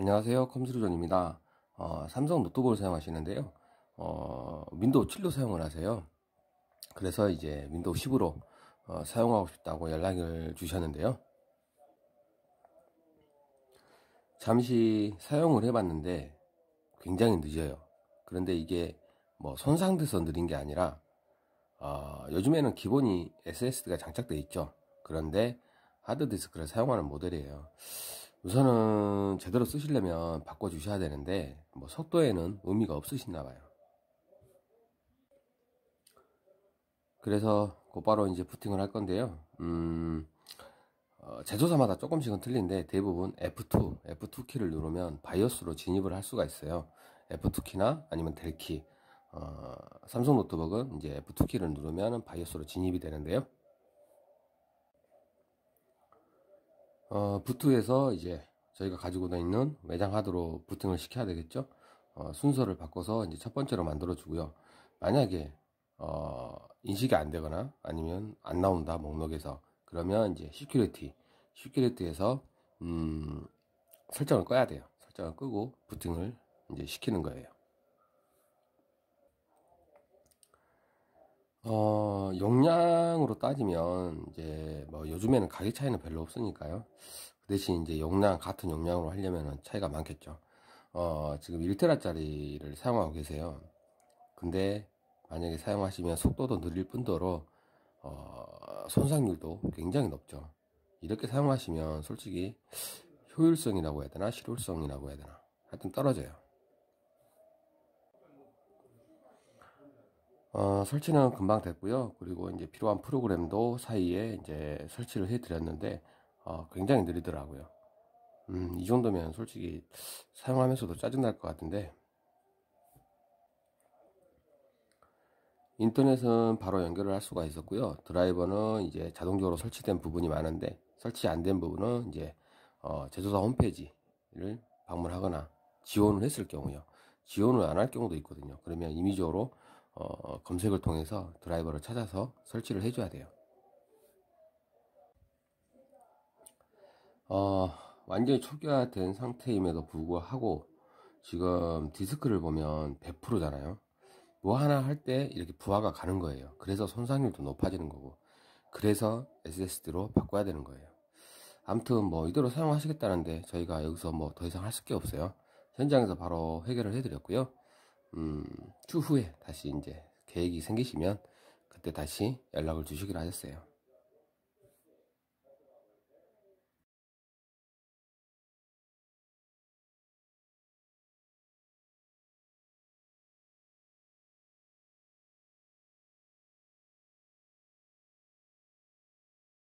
안녕하세요 컴스루존입니다 어, 삼성 노트북을 사용하시는데요 어, 윈도우 7로 사용을 하세요 그래서 이제 윈도우 10으로 어, 사용하고 싶다고 연락을 주셨는데요 잠시 사용을 해봤는데 굉장히 늦어요 그런데 이게 뭐 손상돼서 느린 게 아니라 어, 요즘에는 기본이 SSD가 장착되어 있죠 그런데 하드디스크를 사용하는 모델이에요 우선은 제대로 쓰시려면 바꿔주셔야 되는데 뭐 속도에는 의미가 없으신가 봐요 그래서 곧바로 이제 부팅을 할 건데요 음, 어, 제조사마다 조금씩은 틀린데 대부분 F2, F2 키를 누르면 바이오스로 진입을 할 수가 있어요 F2 키나 아니면 델 키, 어, 삼성 노트북은 이제 F2 키를 누르면 바이오스로 진입이 되는데요 어, 부트에서 이제 저희가 가지고 있는 매장 하드로 부팅을 시켜야 되겠죠. 어, 순서를 바꿔서 이제 첫 번째로 만들어 주고요. 만약에 어, 인식이 안 되거나 아니면 안 나온다 목록에서 그러면 이제 시큐리티 시큐리티에서 음, 설정을 꺼야 돼요. 설정을 끄고 부팅을 이제 시키는 거예요. 어, 용량으로 따지면 이제 뭐 요즘에는 가격 차이는 별로 없으니까요. 그 대신 이제 용량 같은 용량으로 하려면 차이가 많겠죠. 어, 지금 1테라짜리를 사용하고 계세요. 근데 만약에 사용하시면 속도도 느릴 뿐더러 어, 손상률도 굉장히 높죠. 이렇게 사용하시면 솔직히 효율성이라고 해야 되나 실효성이라고 해야 되나 하여튼 떨어져요. 어, 설치는 금방 됐고요. 그리고 이제 필요한 프로그램도 사이에 이제 설치를 해드렸는데 어, 굉장히 느리더라고요. 음, 이 정도면 솔직히 사용하면서도 짜증날 것 같은데 인터넷은 바로 연결을 할 수가 있었고요. 드라이버는 이제 자동적으로 설치된 부분이 많은데 설치 안 된 부분은 이제 어, 제조사 홈페이지를 방문하거나 지원을 했을 경우요. 지원을 안 할 경우도 있거든요. 그러면 임의적으로 어, 어, 검색을 통해서 드라이버를 찾아서 설치를 해줘야 돼요. 어, 완전히 초기화된 상태임에도 불구하고 지금 디스크를 보면 100%잖아요. 뭐 하나 할 때 이렇게 부하가 가는 거예요. 그래서 손상률도 높아지는 거고 그래서 SSD로 바꿔야 되는 거예요. 암튼뭐 이대로 사용하시겠다는데 저희가 여기서 뭐 더 이상 할 수 게 없어요. 현장에서 바로 해결을 해드렸고요. 음, 추후에 다시 이제 계획이 생기시면 그때 다시 연락을 주시기로 하셨어요.